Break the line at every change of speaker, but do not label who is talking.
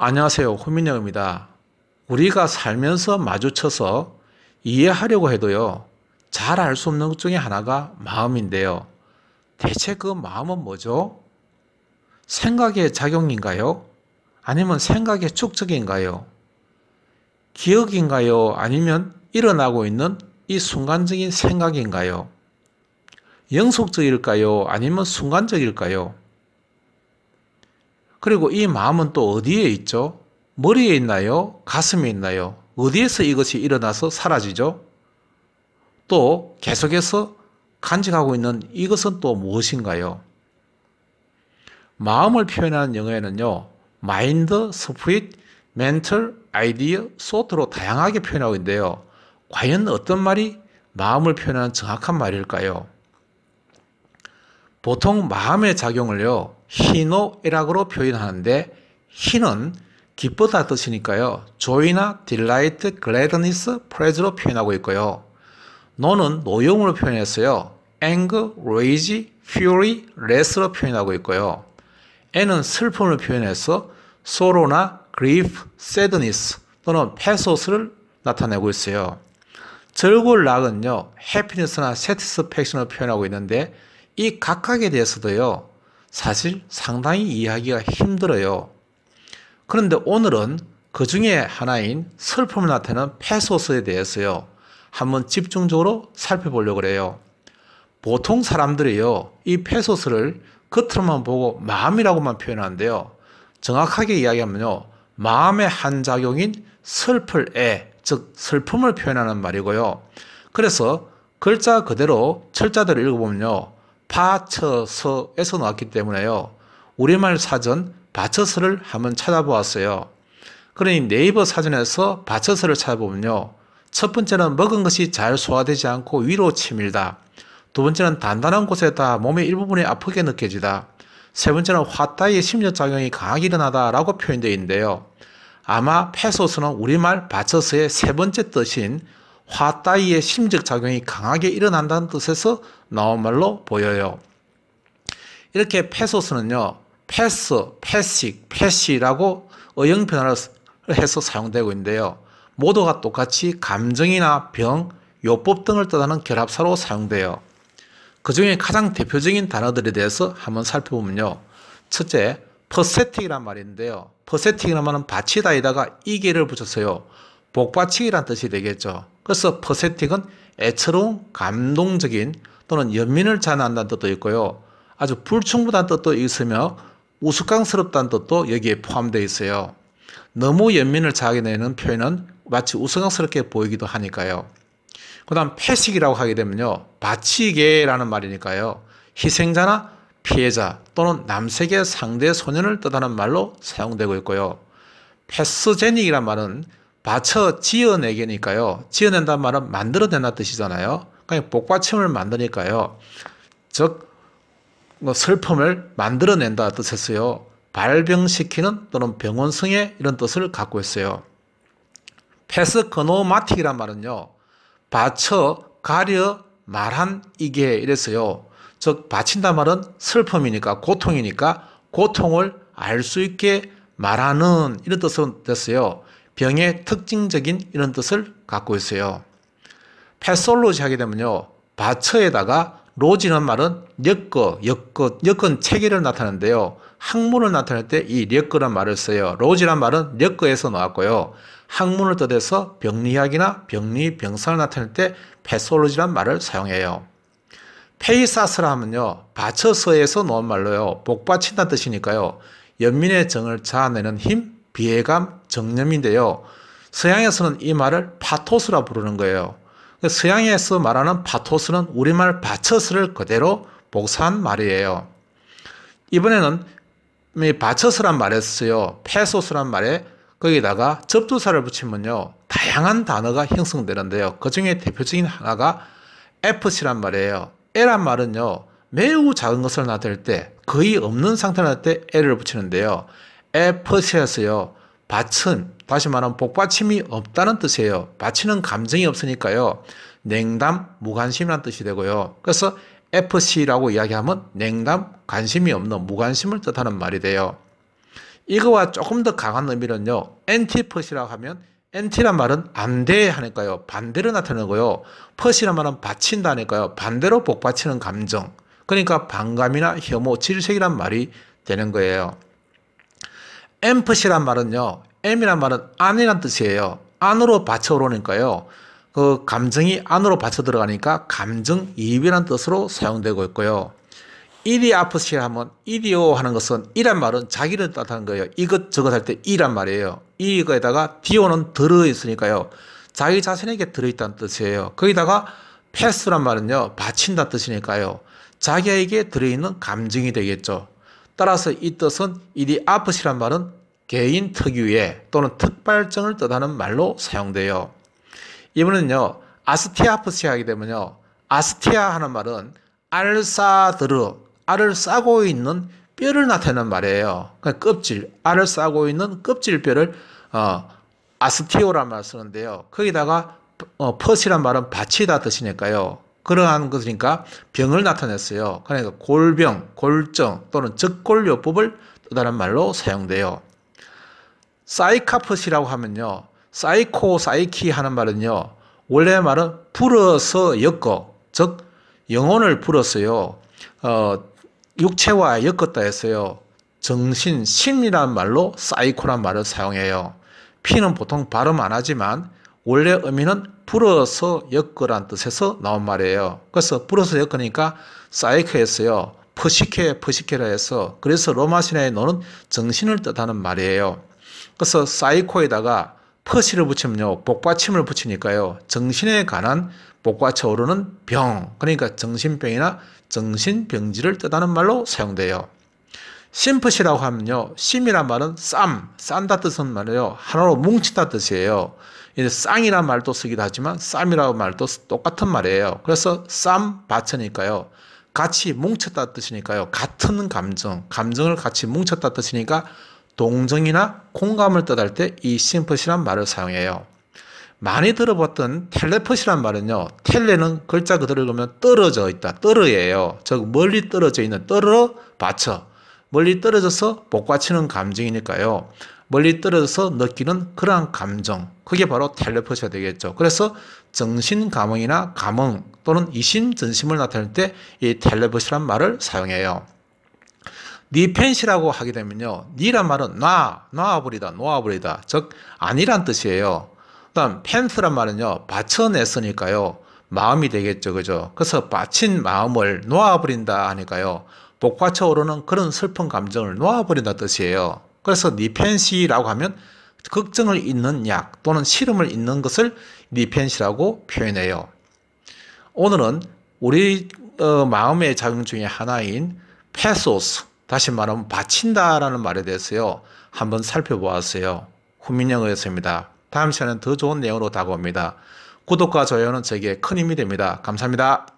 안녕하세요. 호민영입니다. 우리가 살면서 마주쳐서 이해하려고 해도요, 잘 알 수 없는 것 중에 하나가 마음인데요. 대체 그 마음은 뭐죠? 생각의 작용인가요? 아니면 생각의 축적인가요? 기억인가요? 아니면 일어나고 있는 이 순간적인 생각인가요? 영속적일까요? 아니면 순간적일까요? 그리고 이 마음은 또 어디에 있죠? 머리에 있나요? 가슴에 있나요? 어디에서 이것이 일어나서 사라지죠? 또 계속해서 간직하고 있는 이것은 또 무엇인가요? 마음을 표현하는 영어에는요, 마인드, 스피릿, 멘털, 아이디어, 소트로 다양하게 표현하고 있는데요. 과연 어떤 말이 마음을 표현하는 정확한 말일까요? 보통 마음의 작용을요, 희노애락으로 표현하는데 희는 기쁘다 뜻이니까요. 조이나 딜라이트, 글래드니스, 프레즈로 표현하고 있고요. 노는 노용으로 표현했어요. 앵그 레이지 퓨 a g e f 로 표현하고 있고요. 애는 슬픔을 표현해서 소로나그리 i 세드니스 또는 p 소스를 나타내고 있어요. 절골락은요, 해피니스나세티스팩션을 표현하고 있는데 이 각각에 대해서도요, 사실 상당히 이해하기가 힘들어요. 그런데 오늘은 그 중에 하나인 슬픔을 나타내는 페소스에 대해서요, 한번 집중적으로 살펴보려고 해요. 보통 사람들이요, 이 페소스를 겉으로만 보고 마음이라고만 표현하는데요. 정확하게 이야기하면요, 마음의 한 작용인 슬플에, 즉, 슬픔을 표현하는 말이고요. 그래서 글자 그대로 철자대로 읽어보면요. 바처서에서 나왔기 때문에요. 우리말 사전 바처서를 한번 찾아보았어요. 그러니 네이버 사전에서 바처서를 찾아보면요. 첫 번째는 먹은 것이 잘 소화되지 않고 위로 치밀다. 두 번째는 단단한 곳에다 몸의 일부분이 아프게 느껴지다. 세 번째는 화따위의 심리작용이 강하게 일어나다라고 표현되어 있는데요. 아마 패소스는 우리말 바처서의세 번째 뜻인 화 따위의 심적 작용이 강하게 일어난다는 뜻에서 나온 말로 보여요. 이렇게 패소스는요. 패스, 패식, 패시라고 어영 변화를 해서 사용되고 있는데요. 모두가 똑같이 감정이나 병, 요법 등을 뜻하는 결합사로 사용돼요. 그 중에 가장 대표적인 단어들에 대해서 한번 살펴보면요. 첫째, 퍼세틱이란 말인데요. 퍼세틱이란 말은 받치다에다가 이계를 붙였어요. 복받치기란 뜻이 되겠죠. 그래서 퍼세틱은 애처로운 감동적인 또는 연민을 자아한다는 뜻도 있고요. 아주 불충분한 뜻도 있으며 우스꽝스럽다는 뜻도 여기에 포함되어 있어요. 너무 연민을 자하게되는 표현은 마치 우스꽝스럽게 보이기도 하니까요. 그 다음 패식이라고 하게 되면요. 바치게라는 말이니까요. 희생자나 피해자 또는 남색의 상대 소년을 뜻하는 말로 사용되고 있고요. 패스제닉이란 말은 받쳐 지어내기니까요 지어낸다는 말은 만들어낸다 뜻이잖아요. 그러니까 복받침을 만드니까요. 즉, 뭐 슬픔을 만들어낸다 뜻했어요. 발병시키는 또는 병원성의 이런 뜻을 갖고 있어요. 페스커노마틱이란 말은요. 받쳐 가려 말한 이게 이랬어요. 즉, 바친다 말은 슬픔이니까, 고통이니까, 고통을 알 수 있게 말하는 이런 뜻은 됐어요. 병의 특징적인 이런 뜻을 갖고 있어요. 패솔로지 하게 되면요. 바처에다가 로지는 말은 엮어, 엮어, 엮은 체계를 나타내는데요. 학문을 나타낼 때이 엮어란 말을 써요. 로지란 말은 엮어에서 나왔고요. 학문을 뜻해서 병리학이나 병리, 병사를 나타낼 때 패솔로지란 말을 사용해요. 페이사스라 하면요. 바쳐서에서 놓은 말로요. 복받친다는 뜻이니까요. 연민의 정을 자아내는 힘, 비애감, 정념인데요. 서양에서는 이 말을 파토스라 부르는 거예요. 그 서양에서 말하는 파토스는 우리말 바처스를 그대로 복사한 말이에요. 이번에는 바처스란 말에 쓰요. 페소스란 말에 거기다가 접두사를 붙이면요. 다양한 단어가 형성되는데요. 그 중에 대표적인 하나가 F씨란 말이에요. L란 말은요. 매우 작은 것을 나타낼 때 거의 없는 상태를 나타낼 때 L을 붙이는데요. 에퍼세스요. 받은 다시 말하면 복받침이 없다는 뜻이에요. 받치는 감정이 없으니까요. 냉담, 무관심이라는 뜻이 되고요. 그래서 FC라고 이야기하면 냉담, 관심이 없는 무관심을 뜻하는 말이 돼요. 이거와 조금 더 강한 의미는요. 엔티퍼시라고 하면 엔티란 말은 안 돼 하니까요. 반대로 나타내고요. 퍼시란 말은 받친다 하니까요. 반대로 복받치는 감정. 그러니까 반감이나 혐오, 질색이란 말이 되는 거예요. 엠프시란 말은요. 엠이란 말은 안이란 뜻이에요. 안으로 받쳐 오르니까요. 그 감정이 안으로 받쳐 들어가니까 감정 이입이란 뜻으로 사용되고 있고요. 일이 아프시 하면 일이요 하는 것은 이란 말은 자기를 뜻하는 거예요. 이것저것 할 때 이란 말이에요. 이거에다가 디오는 들어있으니까요. 자기 자신에게 들어있다는 뜻이에요. 거기다가 패스란 말은요. 바친다 뜻이니까요. 자기에게 들어있는 감정이 되겠죠. 따라서 이 뜻은 이이 아프시란 말은 개인 특유의 또는 특발증을 뜻하는 말로 사용돼요. 이분은요, 아스티아프시 하게 되면요, 아스티아 하는 말은 알사드르, 알을 싸고 있는 뼈를 나타내는 말이에요. 그러니까 껍질, 알을 싸고 있는 껍질뼈를 어, 아스티오란 말 쓰는데요. 거기다가 어, 퍼시란 말은 바치다 뜻이니까요. 그러한 것이니까 병을 나타냈어요. 그러니까 골병, 골정 또는 적골요법을 또 다른 말로 사용돼요. 사이카펫이라고 하면요. 사이코, 사이키 하는 말은요. 원래 말은 불어서 엮어. 즉, 영혼을 불었어요. 어, 육체와 엮었다 했어요. 정신, 심이라는 말로 사이코란 말을 사용해요. 피는 보통 발음 안 하지만 원래 의미는 불어서 엮어란 뜻에서 나온 말이에요. 그래서 불어서 엮으니까 사이크했어요. 퍼시케, 퍼시케라 해서 그래서 로마 신화의 노는 정신을 뜻하는 말이에요. 그래서 사이코에다가 퍼시를 붙이면요. 복받침을 붙이니까요. 정신에 관한 복받쳐 오르는 병, 그러니까 정신병이나 정신병지를 뜻하는 말로 사용돼요. 심퍼시라고 하면요. 심이란 말은 쌈, 싼다 뜻은 말이에요. 하나로 뭉치다 뜻이에요. 이제 쌍이라는 말도 쓰기도 하지만 쌈이라는 말도 똑같은 말이에요. 그래서 쌈받쳐니까요 같이 뭉쳤다 뜻이니까요. 같은 감정, 감정을 같이 뭉쳤다 뜻이니까 동정이나 공감을 뜻할 때 이 심퍼시란 말을 사용해요. 많이 들어봤던 텔레퍼시란 말은요. 텔레는 글자 그대로 읽으면 떨어져 있다. 떨어예요. 즉 멀리 떨어져 있는 떨어 받쳐. 멀리 떨어져서 복받치는 감정이니까요. 멀리 떨어져서 느끼는 그러한 감정. 그게 바로 텔레포시가 되겠죠. 그래서 정신 감흥이나 감흥 또는 이심 전심을 나타낼 때 이 텔레포시란 말을 사용해요. 니펜시라고 하게 되면요. 니란 말은 놔, 놔버리다, 놓아버리다. 즉, 아니란 뜻이에요. 그 다음, 펜스란 말은요. 받쳐냈으니까요. 마음이 되겠죠. 그죠? 그래서 받친 마음을 놓아버린다 하니까요. 복받쳐 오르는 그런 슬픈 감정을 놓아버린다 뜻이에요. 그래서 니펜시라고 하면 걱정을 잇는 약 또는 시름을 잇는 것을 니펜시라고 표현해요. 오늘은 우리 어, 마음의 작용 중에 하나인 페소스, 다시 말하면 바친다라는 말에 대해서요. 한번 살펴보았어요. 후민영이었습니다. 다음 시간엔 더 좋은 내용으로 다가옵니다. 구독과 좋아요는 저에게큰 힘이 됩니다. 감사합니다.